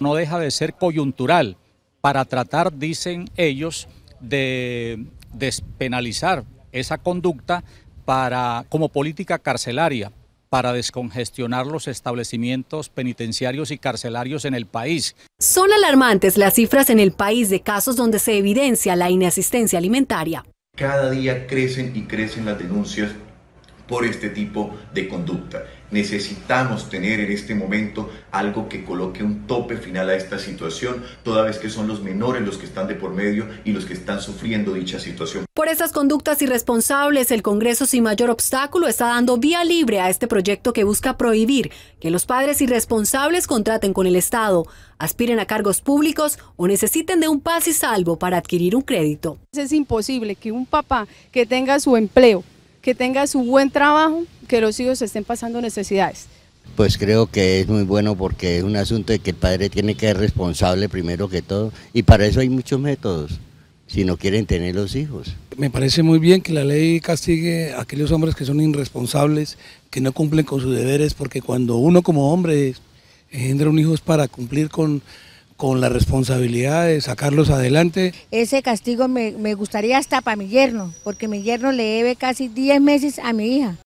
no deja de ser coyuntural para tratar, dicen ellos, de despenalizar esa conducta para, como política carcelaria para descongestionar los establecimientos penitenciarios y carcelarios en el país. Son alarmantes las cifras en el país de casos donde se evidencia la inasistencia alimentaria. Cada día crecen y crecen las denuncias por este tipo de conducta. Necesitamos tener en este momento algo que coloque un tope final a esta situación, toda vez que son los menores los que están de por medio y los que están sufriendo dicha situación. Por esas conductas irresponsables, el Congreso sin mayor obstáculo está dando vía libre a este proyecto que busca prohibir que los padres irresponsables contraten con el Estado, aspiren a cargos públicos o necesiten de un paz y salvo para adquirir un crédito. Es imposible que un papá que tenga su empleo que tenga su buen trabajo, que los hijos estén pasando necesidades. Pues creo que es muy bueno porque es un asunto de que el padre tiene que ser responsable primero que todo y para eso hay muchos métodos si no quieren tener los hijos. Me parece muy bien que la ley castigue a aquellos hombres que son irresponsables, que no cumplen con sus deberes, porque cuando uno como hombre engendra un hijo es para cumplir con con la responsabilidad de sacarlos adelante. Ese castigo me, gustaría hasta para mi yerno, porque mi yerno le debe casi 10 meses a mi hija.